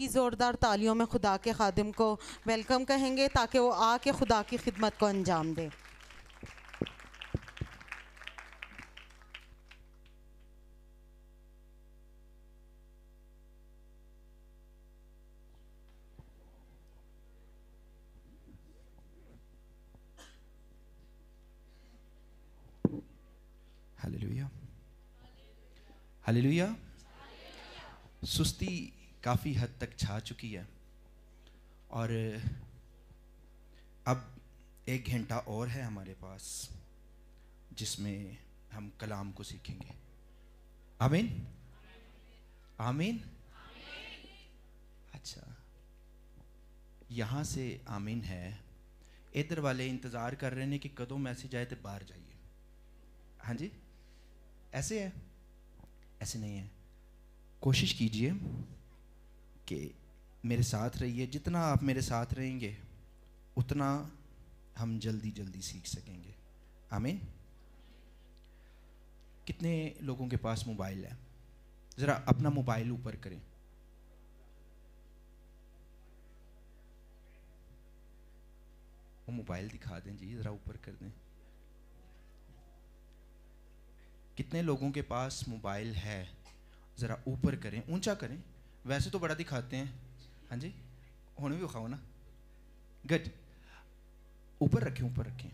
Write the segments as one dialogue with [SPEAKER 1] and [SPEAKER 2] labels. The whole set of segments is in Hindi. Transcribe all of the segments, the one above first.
[SPEAKER 1] की ज़ोरदार तालियों में खुदा के खादिम को वेलकम कहेंगे ताकि वो आके खुदा की खिदमत को अंजाम दे हालेलुया हालेलुया सुस्ती काफ़ी हद तक छा चुकी है और अब एक घंटा और है हमारे पास जिसमें हम कलाम को सीखेंगे आमीन आमीन अच्छा यहाँ से आमीन है इधर वाले इंतज़ार कर रहे हैं कि कदों मैसेज आए तो बाहर जाइए हाँ जी ऐसे है ऐसे नहीं है कोशिश कीजिए कि मेरे साथ रहिए जितना आप मेरे साथ रहेंगे उतना हम जल्दी जल्दी सीख सकेंगे हमें कितने लोगों के पास मोबाइल है ज़रा अपना मोबाइल ऊपर करें वो मोबाइल दिखा दें जी ज़रा ऊपर कर दें कितने लोगों के पास मोबाइल है ज़रा ऊपर करें ऊंचा करें वैसे तो बड़ा दिखाते हैं हाँ जी हूँ भी खाओ ना गुड ऊपर रखें ऊपर रखें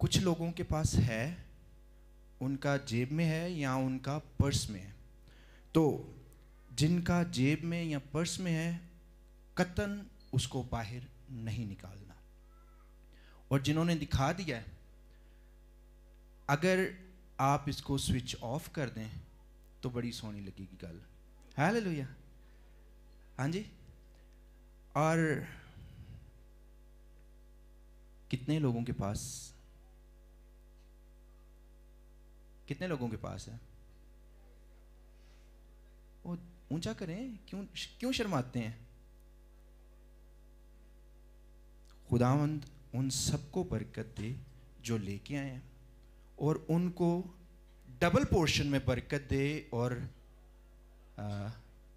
[SPEAKER 1] कुछ लोगों के पास है उनका जेब में है या उनका पर्स में है तो जिनका जेब में या पर्स में है कतन उसको बाहर नहीं निकालना और जिन्होंने दिखा दिया अगर आप इसको स्विच ऑफ कर दें तो बड़ी सोहनी लगेगी गल हाल लोहिया हाँ जी और कितने लोगों के पास कितने लोगों के पास है वो ऊंचा करें क्यों क्यों शर्माते हैं खुदावंद उन सबको बरकत दे जो लेके आए हैं और उनको डबल पोर्शन में बरकत दे और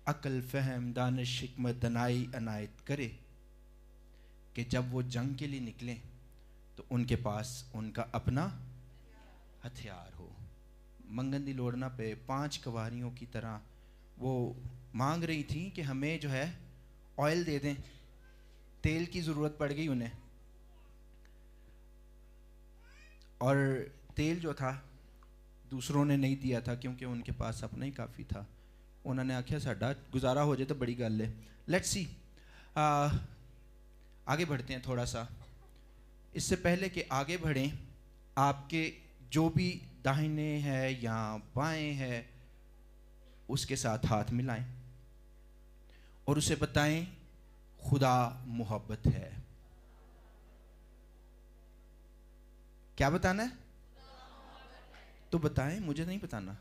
[SPEAKER 1] अकल फहम दानश हमत दनाई अनायत करे कि जब वो जंग के लिए निकलें तो उनके पास उनका अपना हथियार हो दी लोड़ना पे पांच कवारियों की तरह वो मांग रही थी कि हमें जो है ऑयल दे दें तेल की ज़रूरत पड़ गई उन्हें और तेल जो था दूसरों ने नहीं दिया था क्योंकि उनके पास अपना ही काफी था उन्होंने आख्या साढ़ा गुजारा हो जाए तो बड़ी गल है लेट सी आगे बढ़ते हैं थोड़ा सा इससे पहले कि आगे बढ़ें आपके जो भी दाहिने हैं या बाएं है उसके साथ हाथ मिलाएं और उसे बताएं खुदा मोहब्बत है क्या बताना है तो बताएं मुझे नहीं बताना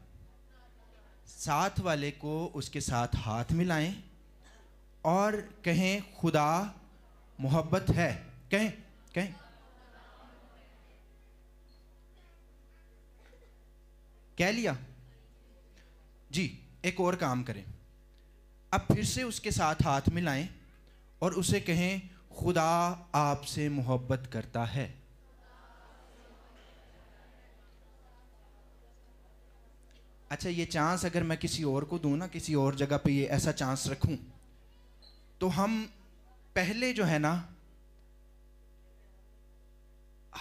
[SPEAKER 1] साथ वाले को उसके साथ हाथ मिलाएं और कहें खुदा मोहब्बत है कहें कहें कह लिया जी एक और काम करें अब फिर से उसके साथ हाथ मिलाएं और उसे कहें खुदा आपसे मोहब्बत करता है अच्छा ये चांस अगर मैं किसी और को दूँ ना किसी और जगह पे ये ऐसा चांस रखूँ तो हम पहले जो है ना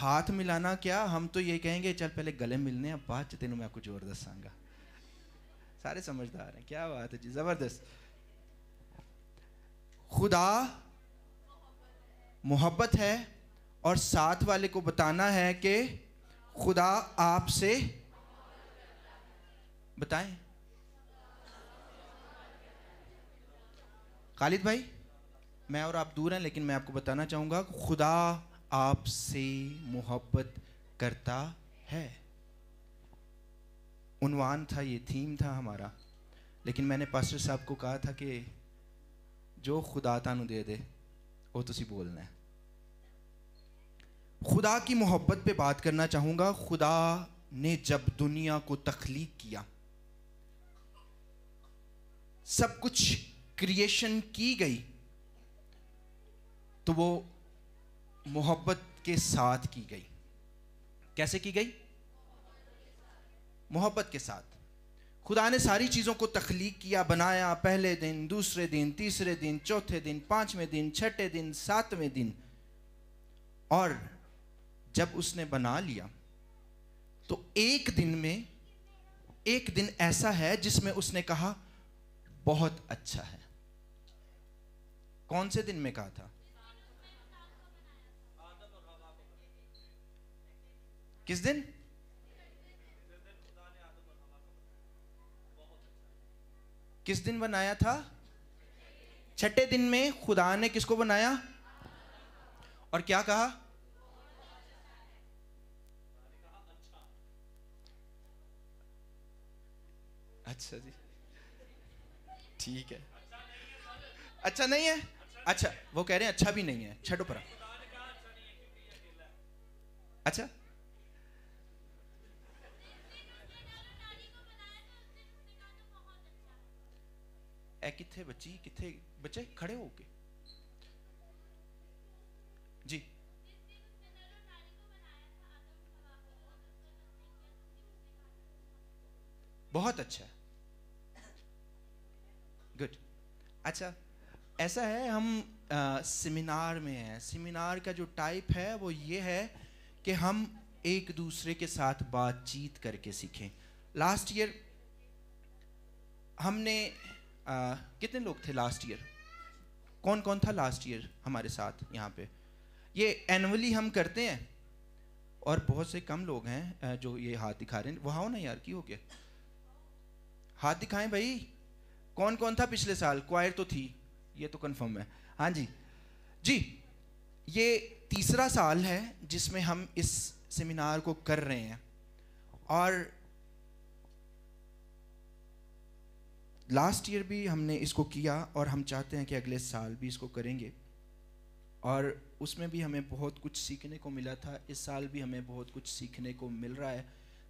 [SPEAKER 1] हाथ मिलाना क्या हम तो ये कहेंगे चल पहले गले मिलने अब बाद तेन मैं कुछ और दसागा सारे समझदार हैं क्या बात है जी ज़बरदस्त खुदा मोहब्बत है और साथ वाले को बताना है कि खुदा आपसे बताएं खालिद भाई मैं और आप दूर हैं लेकिन मैं आपको बताना चाहूँगा खुदा आपसे मोहब्बत करता है उनवान था ये थीम था हमारा लेकिन मैंने पास्टर साहब को कहा था कि जो खुदा तानू दे दे वो तुम बोलना है खुदा की मोहब्बत पे बात करना चाहूँगा खुदा ने जब दुनिया को तख्लीक किया सब कुछ क्रिएशन की गई तो वो मोहब्बत के साथ की गई कैसे की गई मोहब्बत के साथ खुदा ने सारी चीज़ों को तख्लीक किया बनाया पहले दिन दूसरे दिन तीसरे दिन चौथे दिन पांचवें दिन छठे दिन सातवें दिन और जब उसने बना लिया तो एक दिन में एक दिन ऐसा है जिसमें उसने कहा बहुत अच्छा है कौन से दिन में कहा था किस दिन किस दिन बनाया था छठे दिन में खुदा ने किसको बनाया और क्या कहा अच्छा जी ठीक है अच्छा नहीं है अच्छा वो कह रहे हैं अच्छा भी नहीं है छठो पर अच्छा ऐ किथे बची किथे बच्चे खड़े हो के जी बहुत अच्छा है गुड अच्छा ऐसा है हम आ, सेमिनार में हैं सेमिनार का जो टाइप है वो ये है कि हम एक दूसरे के साथ बातचीत करके सीखें लास्ट ईयर हमने आ, कितने लोग थे लास्ट ईयर कौन कौन था लास्ट ईयर हमारे साथ यहाँ पे ये एनुअली हम करते हैं और बहुत से कम लोग हैं जो ये हाथ दिखा रहे हैं वहाँ हो ना यार की हो गया हाथ दिखाएं भाई कौन कौन था पिछले साल क्वायर तो थी ये तो कंफर्म है हाँ जी जी ये तीसरा साल है जिसमें हम इस सेमिनार को कर रहे हैं और लास्ट ईयर भी हमने इसको किया और हम चाहते हैं कि अगले साल भी इसको करेंगे और उसमें भी हमें बहुत कुछ सीखने को मिला था इस साल भी हमें बहुत कुछ सीखने को मिल रहा है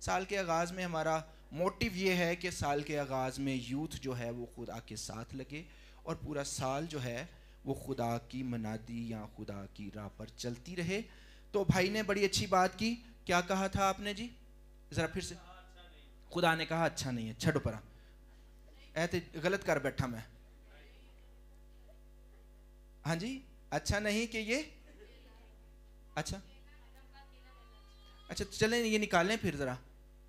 [SPEAKER 1] साल के आगाज़ में हमारा मोटिव ये है कि साल के आगाज़ में यूथ जो है वो खुदा के साथ लगे और पूरा साल जो है वो खुदा की मनादी या खुदा की राह पर चलती रहे तो भाई ने बड़ी अच्छी बात की क्या कहा था आपने जी ज़रा फिर से खुदा ने कहा अच्छा नहीं है छठो पर ऐसे गलत कर बैठा मैं हाँ जी अच्छा नहीं कि ये अच्छा अच्छा चलें ये निकालें फिर ज़रा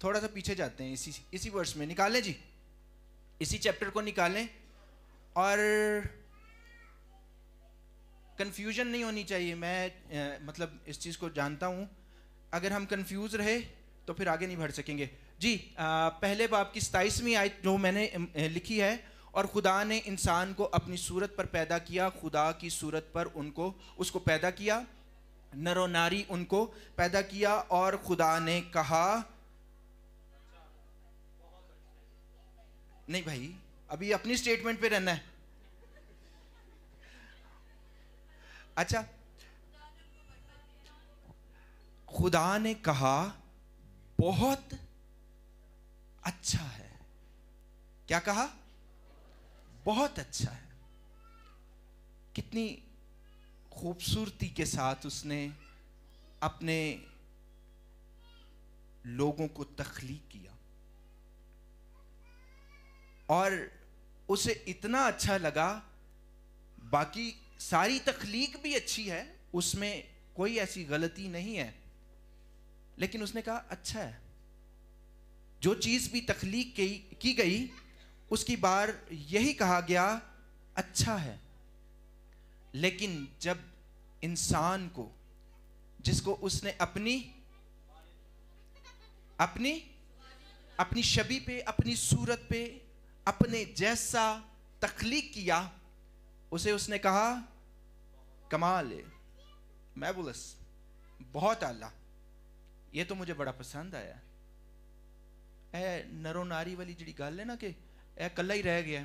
[SPEAKER 1] थोड़ा सा पीछे जाते हैं इसी इसी वर्ष में निकालें जी इसी चैप्टर को निकालें और कन्फ्यूजन नहीं होनी चाहिए मैं आ, मतलब इस चीज़ को जानता हूँ अगर हम कंफ्यूज रहे तो फिर आगे नहीं बढ़ सकेंगे जी आ, पहले बाप की सताइसवीं आयत जो मैंने लिखी है और खुदा ने इंसान को अपनी सूरत पर पैदा किया खुदा की सूरत पर उनको उसको पैदा किया नरो नारी उनको पैदा किया और खुदा ने कहा नहीं भाई अभी अपनी स्टेटमेंट पे रहना है अच्छा खुदा ने कहा बहुत अच्छा है क्या कहा बहुत अच्छा है कितनी खूबसूरती के साथ उसने अपने लोगों को तख्लीक किया और उसे इतना अच्छा लगा बाकी सारी तख्लीक भी अच्छी है उसमें कोई ऐसी गलती नहीं है लेकिन उसने कहा अच्छा है जो चीज़ भी तख्लीक की गई उसकी बार यही कहा गया अच्छा है लेकिन जब इंसान को जिसको उसने अपनी अपनी अपनी शबी पे अपनी सूरत पे अपने जैसा तख्लीक किया उसे उसने कहा कमाल है मैबुलस बहुत आला ये तो मुझे बड़ा पसंद आया ऐ नरो नारी वाली जी गल है ना कि ए कला ही रह गया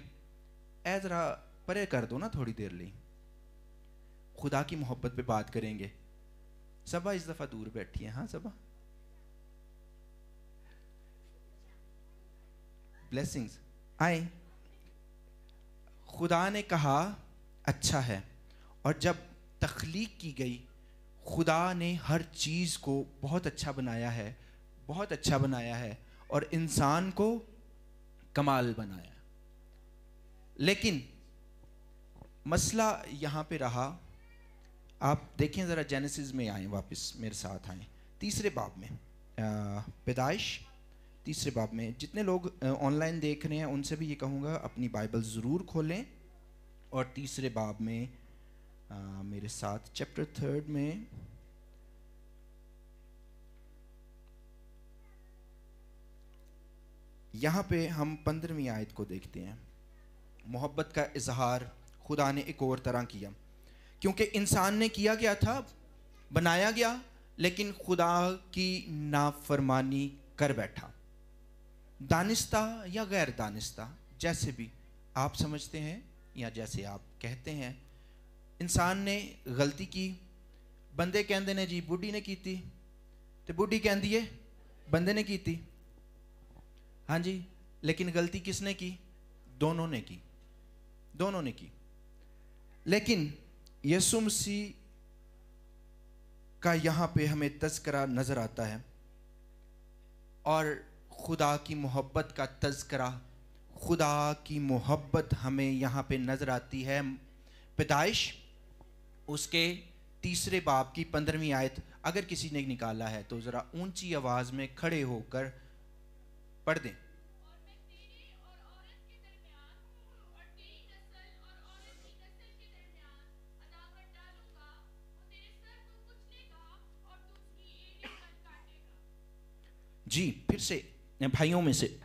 [SPEAKER 1] ए ज़रा परे कर दो ना थोड़ी देर ली खुदा की मोहब्बत पे बात करेंगे सबा इस दफ़ा दूर बैठी है हाँ सबा ब्लेसिंग्स आए खुदा ने कहा अच्छा है और जब तख्लीक की गई खुदा ने हर चीज़ को बहुत अच्छा बनाया है बहुत अच्छा बनाया है और इंसान को कमाल बनाया लेकिन मसला यहाँ पे रहा आप देखें ज़रा जेनेसिस में आएँ वापस मेरे साथ आएँ तीसरे बाब में पैदाइश तीसरे बाब में जितने लोग ऑनलाइन देख रहे हैं उनसे भी ये कहूँगा अपनी बाइबल ज़रूर खोलें और तीसरे बाब में आ, मेरे साथ चैप्टर थर्ड में यहाँ पे हम पंद्रहवीं आयत को देखते हैं मोहब्बत का इजहार खुदा ने एक और तरह किया क्योंकि इंसान ने किया गया था बनाया गया लेकिन खुदा की नाफरमानी कर बैठा दानिस्ता या गैर दानिस्ता जैसे भी आप समझते हैं या जैसे आप कहते हैं इंसान ने गलती की बंदे कहते ने जी बुढ़ी ने की तो बुढ़ी कहती है बंदे ने की हाँ जी लेकिन गलती किसने की दोनों ने की दोनों ने की लेकिन यसुम सी का यहाँ पे हमें तस्करा नज़र आता है और खुदा की मोहब्बत का तस्करा खुदा की मोहब्बत हमें यहाँ पे नज़र आती है पैदाइश उसके तीसरे बाप की पंद्रहवीं आयत अगर किसी ने निकाला है तो ज़रा ऊंची आवाज़ में खड़े होकर पढ़ दें जी फिर से भाइयों में से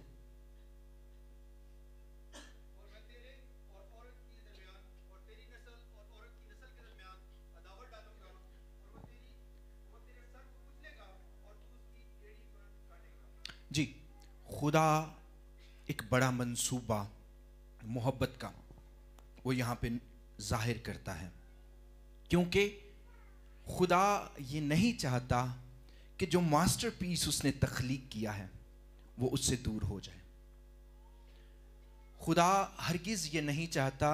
[SPEAKER 1] जी खुदा एक बड़ा मंसूबा मोहब्बत का वो यहाँ पे जाहिर करता है क्योंकि खुदा ये नहीं चाहता कि जो मास्टरपीस उसने तख्लीक किया है वो उससे दूर हो जाए खुदा हरगिज़ ये नहीं चाहता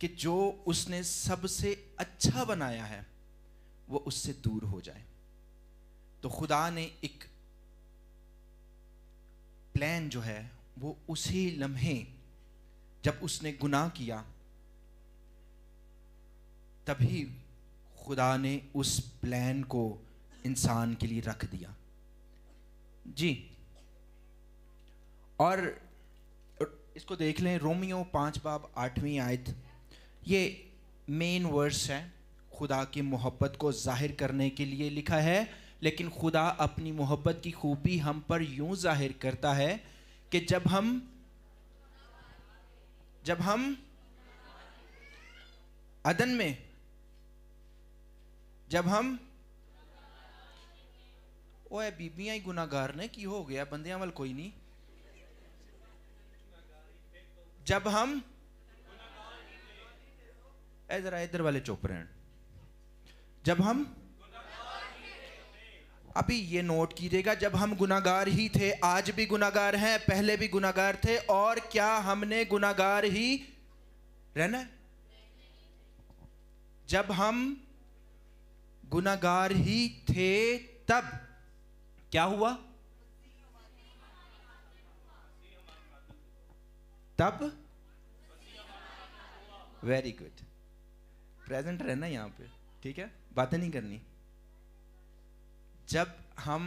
[SPEAKER 1] कि जो उसने सबसे अच्छा बनाया है वो उससे दूर हो जाए तो खुदा ने एक प्लान जो है वो उसी लम्हे जब उसने गुनाह किया तभी खुदा ने उस प्लान को इंसान के लिए रख दिया जी और इसको देख लें रोमियो पांच बाब आठवीं आयत ये मेन वर्स है खुदा की मोहब्बत को जाहिर करने के लिए लिखा है लेकिन खुदा अपनी मोहब्बत की खूबी हम पर यूं जाहिर करता है कि जब हम जब हम अदन में जब हम ओए बीबियां ही गुनागार ने की हो गया बंदियां वाल कोई नहीं जब हम जरा इधर वाले चुप रहे जब हम अभी ये नोट कीजिएगा जब हम गुनागार ही थे आज भी गुनागार हैं पहले भी गुनागार थे और क्या हमने गुनागार ही रहना जब हम गुनागार ही थे तब क्या हुआ तब वेरी गुड प्रेजेंट रहना यहाँ पे ठीक है बातें नहीं करनी जब हम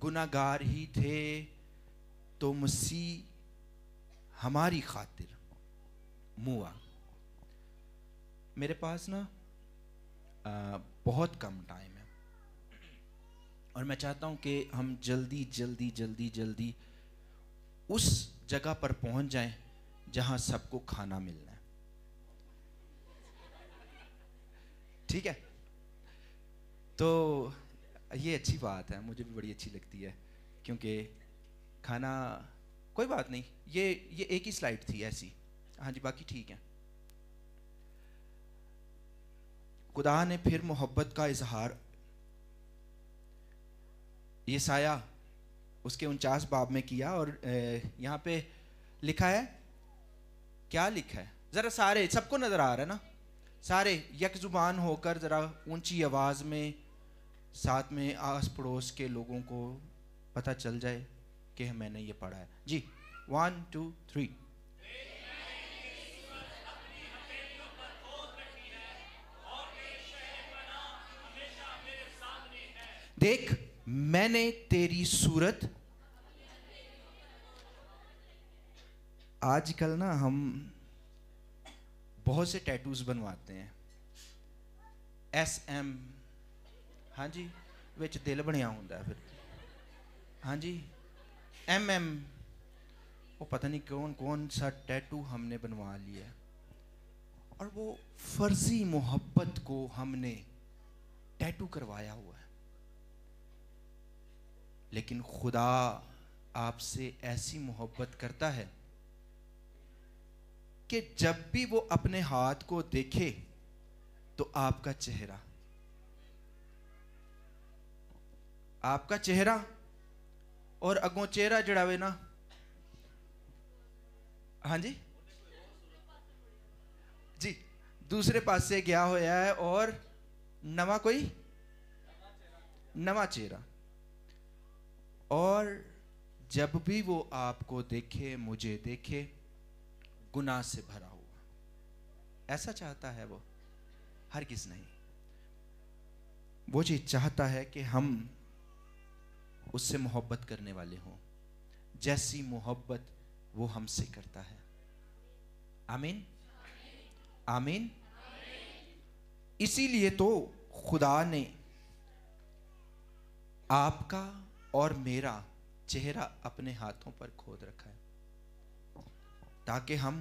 [SPEAKER 1] गुनागार ही थे तो मसीह हमारी खातिर मुआ मेरे पास ना बहुत कम टाइम है और मैं चाहता हूँ कि हम जल्दी जल्दी जल्दी जल्दी उस जगह पर पहुँच जाएं जहां सबको खाना मिलना है ठीक है तो ये अच्छी बात है मुझे भी बड़ी अच्छी लगती है क्योंकि खाना कोई बात नहीं ये ये एक ही स्लाइड थी ऐसी हाँ जी बाकी ठीक है खुदा ने फिर मोहब्बत का इजहार ये साया उसके उनचास बाब में किया और यहाँ पे लिखा है क्या लिखा है जरा सारे सबको नजर आ रहा है ना सारे यक जुबान होकर जरा ऊंची आवाज में साथ में आस पड़ोस के लोगों को पता चल जाए कि मैंने ये पढ़ा है जी वन टू थ्री देख मैंने तेरी सूरत आजकल ना हम बहुत से टैटूज बनवाते हैं एस एम हाँ जी ਵਿੱਚ दिल बनिया हों फिर हाँ जी एम एम वो पता नहीं कौन कौन सा टैटू हमने बनवा लिया और वो फर्जी मोहब्बत को हमने टैटू करवाया हुआ है लेकिन खुदा आपसे ऐसी मोहब्बत करता है कि जब भी वो अपने हाथ को देखे तो आपका चेहरा आपका चेहरा और अगों चेहरा जड़ावे ना हाँ जी जी दूसरे पास से गया होया है और नवा कोई नवा चेहरा और जब भी वो आपको देखे मुझे देखे गुनाह से भरा हुआ ऐसा चाहता है वो हर किस नहीं वो जी चाहता है कि हम उससे मोहब्बत करने वाले हों जैसी मोहब्बत वो हमसे करता है आमीन आमीन इसीलिए तो खुदा ने आपका और मेरा चेहरा अपने हाथों पर खोद रखा है ताकि हम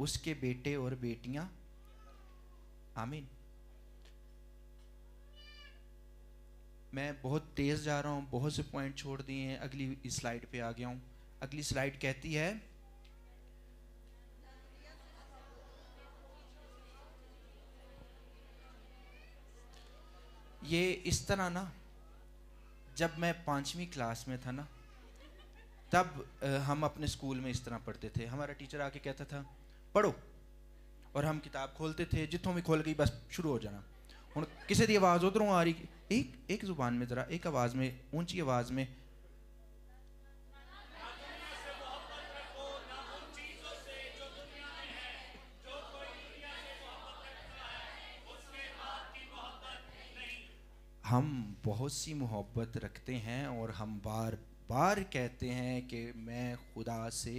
[SPEAKER 1] उसके बेटे और बेटियां आमीन मैं बहुत तेज़ जा रहा हूँ बहुत से पॉइंट छोड़ दिए हैं अगली स्लाइड पे आ गया हूँ अगली स्लाइड कहती है ये इस तरह ना जब मैं पांचवी क्लास में था ना तब हम अपने स्कूल में इस तरह पढ़ते थे हमारा टीचर आके कहता था पढ़ो और हम किताब खोलते थे जितों भी खोल गई बस शुरू हो जाना हूँ किसी की आवाज़ उधरों आ रही एक एक जुबान में ज़रा एक आवाज़ में ऊंची आवाज़ में हम बहुत सी मोहब्बत रखते हैं और हम बार बार कहते हैं कि मैं खुदा से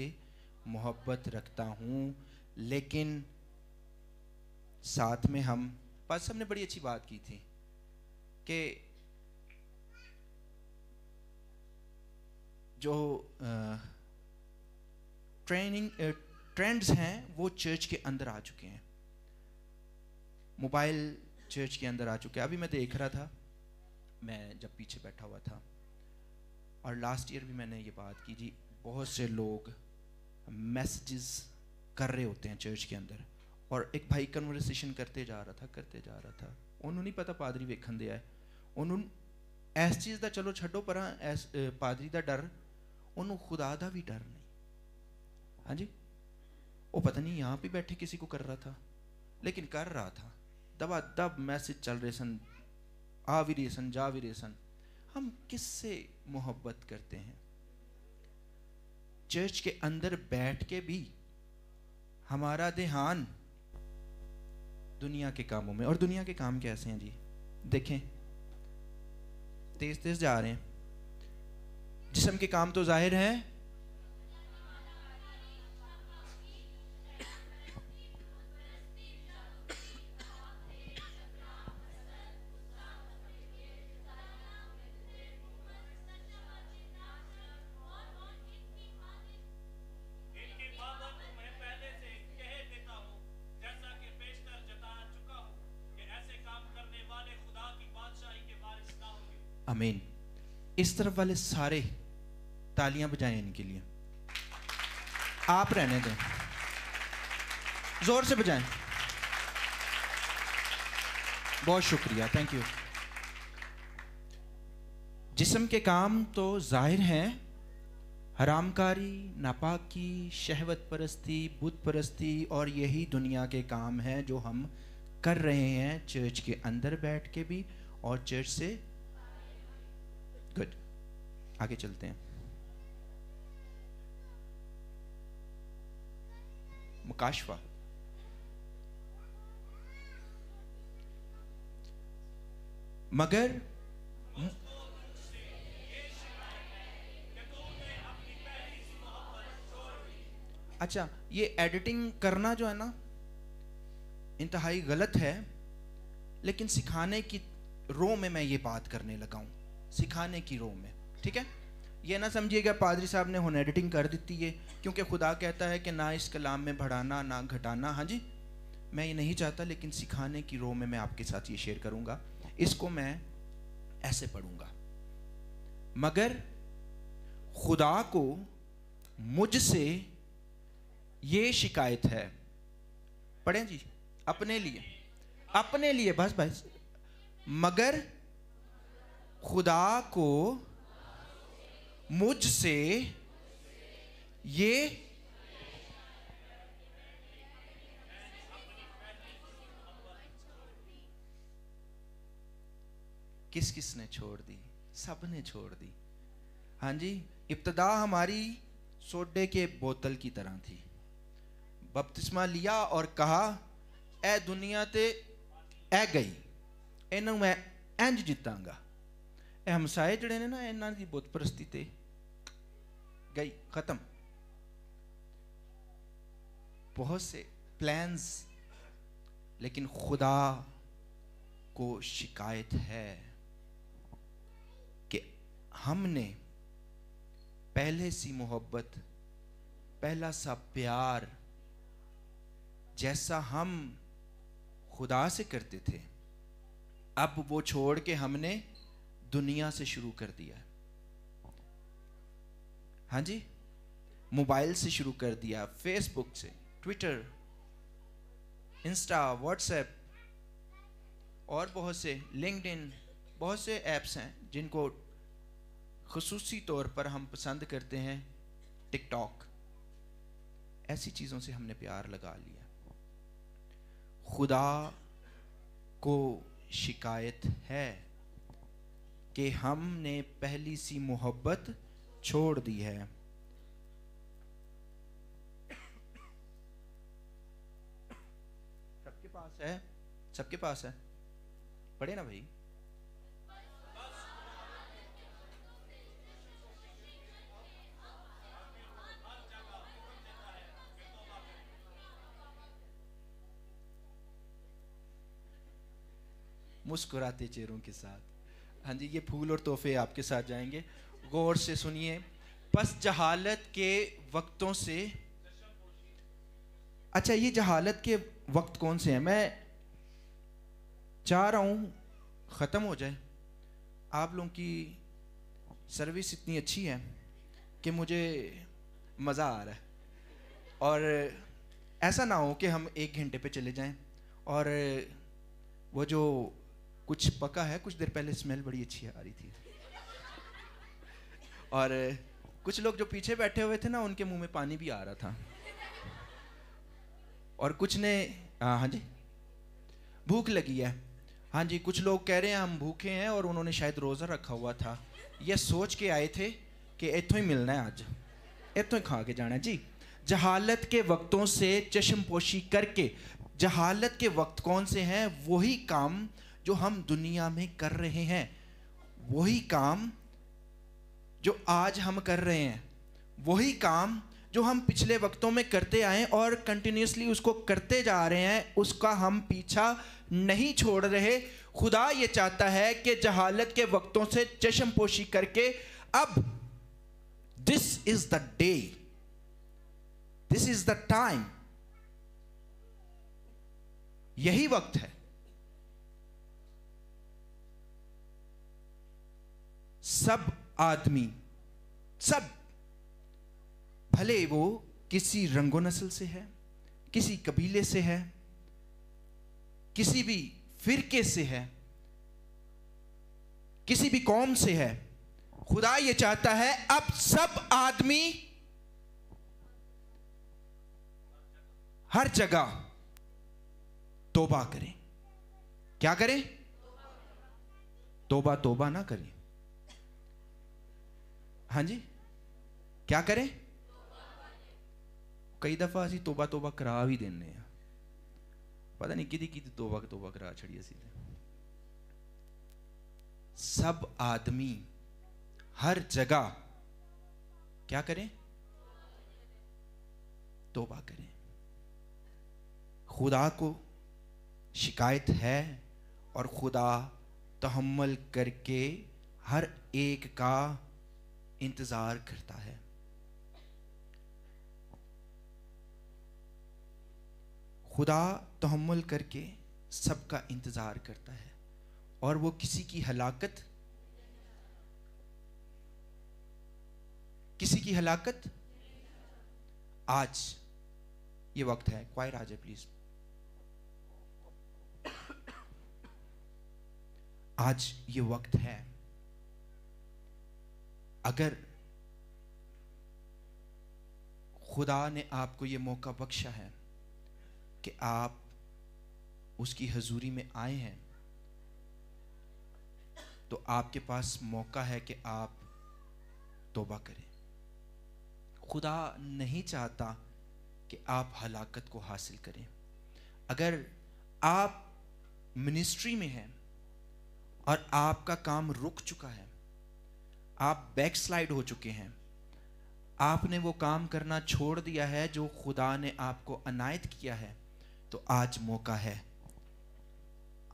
[SPEAKER 1] मोहब्बत रखता हूँ लेकिन साथ में हम पास साहब ने बड़ी अच्छी बात की थी कि जो ट्रेनिंग ट्रेंड्स हैं वो चर्च के अंदर आ चुके हैं मोबाइल चर्च के अंदर आ चुके हैं अभी मैं देख रहा था मैं जब पीछे बैठा हुआ था और लास्ट ईयर भी मैंने ये बात की जी बहुत से लोग मैसेजेस कर रहे होते हैं चर्च के अंदर और एक भाई कन्वर्सेशन करते जा रहा था करते जा रहा था उन्होंने नहीं पता पादरी वेखन ਦੇ ਆ ਉਹਨੂੰ ਇਸ ਚੀਜ਼ ਦਾ ਚਲੋ ਛੱਡੋ ਪਰਾਂ ਇਸ ਪਾਦਰੀ ਦਾ ਡਰ ਉਹਨੂੰ ਖੁਦਾ ਦਾ ਵੀ ਡਰ ਨਹੀਂ ਹਾਂਜੀ वो पता नहीं यहाँ पे बैठे किसी को कर रहा था लेकिन कर रहा था दबा दब मैसेज चल रहे सन आ भी रहे सन जा भी रहे सन हम किससे मोहब्बत करते हैं चर्च के अंदर बैठ के भी हमारा ध्यान दुनिया के कामों में और दुनिया के काम कैसे हैं जी देखें तेज तेज जा रहे हैं जिसम के काम तो जाहिर हैं आमीन इस तरफ वाले सारे तालियां बजाएं इनके लिए आप रहने दें जोर से बजाएं बहुत शुक्रिया थैंक यू जिसम के काम तो जाहिर हैं हरामकारी नापाकी शहवत परस्ती बुत परस्ती और यही दुनिया के काम हैं जो हम कर रहे हैं चर्च के अंदर बैठ के भी और चर्च से गुड आगे चलते हैं मुकाशवा मगर अच्छा ये एडिटिंग करना जो है ना इंतहाई गलत है लेकिन सिखाने की रो में मैं ये बात करने लगा सिखाने की रो में ठीक है ये ना समझिएगा पादरी साहब ने होने एडिटिंग कर दी है क्योंकि खुदा कहता है कि ना इस कलाम में बढ़ाना ना घटाना हाँ जी मैं ये नहीं चाहता लेकिन सिखाने की रो में मैं आपके साथ ये शेयर करूँगा इसको मैं ऐसे पढ़ूँगा मगर खुदा को मुझसे ये शिकायत है पढ़ें जी अपने लिए अपने लिए बस बस मगर खुदा को मुझसे ये किस किस ने छोड़ दी सब ने छोड़ दी हाँ जी इब्तदा हमारी सोडे के बोतल की तरह थी बपतिस्मा लिया और कहा ए दुनिया ते ए गई इन मैं इंज जीतांगा हमसाए जड़े ने ना ਨਾ ਇਹਨਾਂ ਦੀ गई खत्म बहुत से प्लान्स लेकिन खुदा को शिकायत है कि हमने पहले सी मोहब्बत पहला सा प्यार जैसा हम खुदा से करते थे अब वो छोड़ के हमने दुनिया से शुरू कर दिया हाँ जी मोबाइल से शुरू कर दिया फेसबुक से ट्विटर इंस्टा व्हाट्सएप और बहुत से लिंकड बहुत से ऐप्स हैं जिनको खसूसी तौर पर हम पसंद करते हैं टिकटॉक ऐसी चीज़ों से हमने प्यार लगा लिया खुदा को शिकायत है कि हमने पहली सी मोहब्बत छोड़ दी है सबके पास है सबके पास है पढ़े ना भाई मुस्कुराते चेहरों के साथ हाँ जी ये फूल और तोहफे आपके साथ जाएंगे गौर से सुनिए बस जहालत के वक्तों से अच्छा ये जहालत के वक्त कौन से हैं मैं चाह रहा हूँ ख़त्म हो जाए आप लोगों की सर्विस इतनी अच्छी है कि मुझे मज़ा आ रहा है और ऐसा ना हो कि हम एक घंटे पे चले जाएं और वो जो कुछ पका है कुछ देर पहले स्मेल बड़ी अच्छी आ रही थी और कुछ लोग जो पीछे बैठे हुए थे ना उनके मुंह में पानी भी आ रहा था और कुछ ने हाँ जी भूख लगी है हाँ जी कुछ लोग कह रहे हैं हम भूखे हैं और उन्होंने शायद रोज़ा रखा हुआ था ये सोच के आए थे कि इतों ही मिलना है आज इतों ही खा के जाना है जी जहालत के वक्तों से चश्मपोशी करके जहालत के वक्त कौन से हैं वही काम जो हम दुनिया में कर रहे हैं वही काम जो आज हम कर रहे हैं वही काम जो हम पिछले वक्तों में करते आए और कंटिन्यूसली उसको करते जा रहे हैं उसका हम पीछा नहीं छोड़ रहे खुदा ये चाहता है कि जहालत के वक्तों से चशम पोशी करके अब this is the day this is the time यही वक्त है सब आदमी सब भले वो किसी रंगो नस्ल से है किसी कबीले से है किसी भी फिरके से है किसी भी कौम से है खुदा ये चाहता है अब सब आदमी हर जगह तोबा करें क्या करें तोबा तोबा ना करें हाँ जी क्या करें कई दफ़ा असी तोबा तोबा करा भी देने पता नहीं कि तोबा तोबा करा छड़ी असी सब आदमी हर जगह क्या करें तोबा करें खुदा को शिकायत है और खुदा तहमल करके हर एक का इंतजार करता है खुदा तहमुल करके सबका इंतजार करता है और वो किसी की हलाकत किसी की हलाकत आज ये वक्त है क्वाय आ प्लीज आज ये वक्त है अगर खुदा ने आपको ये मौका बख्शा है कि आप उसकी हजूरी में आए हैं तो आपके पास मौका है कि आप तोबा करें खुदा नहीं चाहता कि आप हलाकत को हासिल करें अगर आप मिनिस्ट्री में हैं और आपका काम रुक चुका है आप बैक स्लाइड हो चुके हैं आपने वो काम करना छोड़ दिया है जो खुदा ने आपको अनायत किया है तो आज मौका है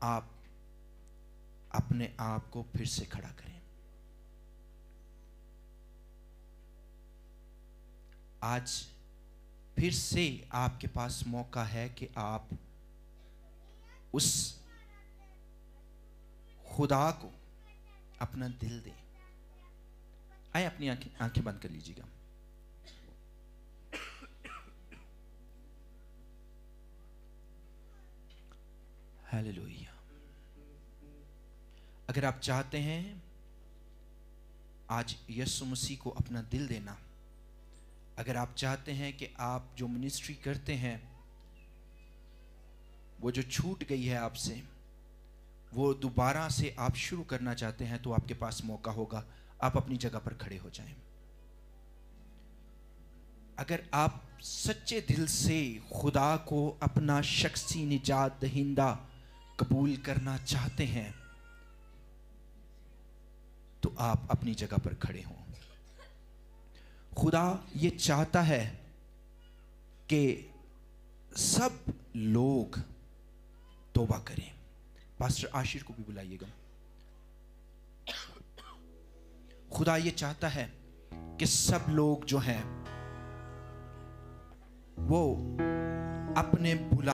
[SPEAKER 1] आप अपने आप को फिर से खड़ा करें आज फिर से आपके पास मौका है कि आप उस खुदा को अपना दिल दें आए अपनी आंखें आंखें बंद कर लीजिएगा अगर आप चाहते हैं आज यसु मसीह को अपना दिल देना अगर आप चाहते हैं कि आप जो मिनिस्ट्री करते हैं वो जो छूट गई है आपसे वो दोबारा से आप शुरू करना चाहते हैं तो आपके पास मौका होगा आप अपनी जगह पर खड़े हो जाएं अगर आप सच्चे दिल से खुदा को अपना शख्सी निजात दहिंदा कबूल करना चाहते हैं तो आप अपनी जगह पर खड़े हों खुदा ये चाहता है कि सब लोग तोबा करें पास्टर आशिर को भी बुलाइएगा खुदा ये चाहता है कि सब लोग जो हैं वो अपने बुला